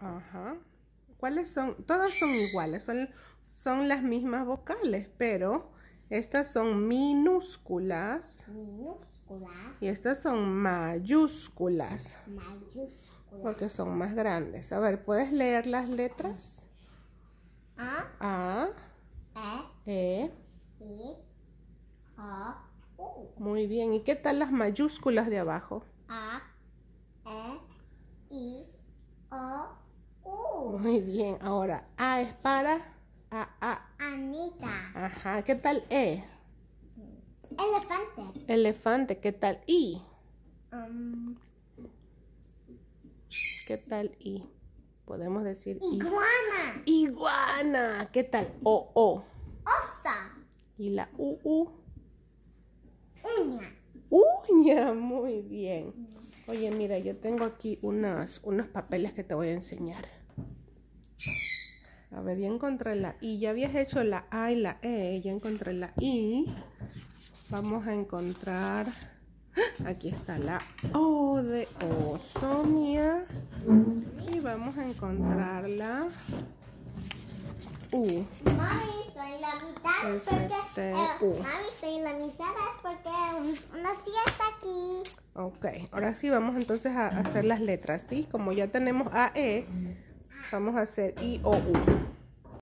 Ajá. ¿Cuáles son? Todas son iguales, son, son las mismas vocales, pero estas son minúsculas. Y estas son mayúsculas. Porque son más grandes. A ver, ¿puedes leer las letras? A. E. E. e Muy bien. ¿Y qué tal las mayúsculas de abajo? O, U. Muy bien, ahora A es para. A, A. Anita. Ajá, ¿qué tal E? Elefante. Elefante, ¿qué tal I? Um, ¿Qué tal I? Podemos decir Iguana. Iguana. ¿Qué tal O, O? Osa. Y la U, U. Uña. Uña, muy bien. Oye, mira, yo tengo aquí unas, unos papeles que te voy a enseñar. A ver, ya encontré la I. Ya habías hecho la A y la E. Ya encontré la I. Vamos a encontrar... ¡ah! Aquí está la O de Osomia. Y vamos a encontrar la U mitad es porque... Eh, mami, uh. sí la mitad es porque um, una tía está aquí. Ok, ahora sí vamos entonces a hacer las letras, ¿sí? Como ya tenemos A, E, vamos a hacer I, O, U.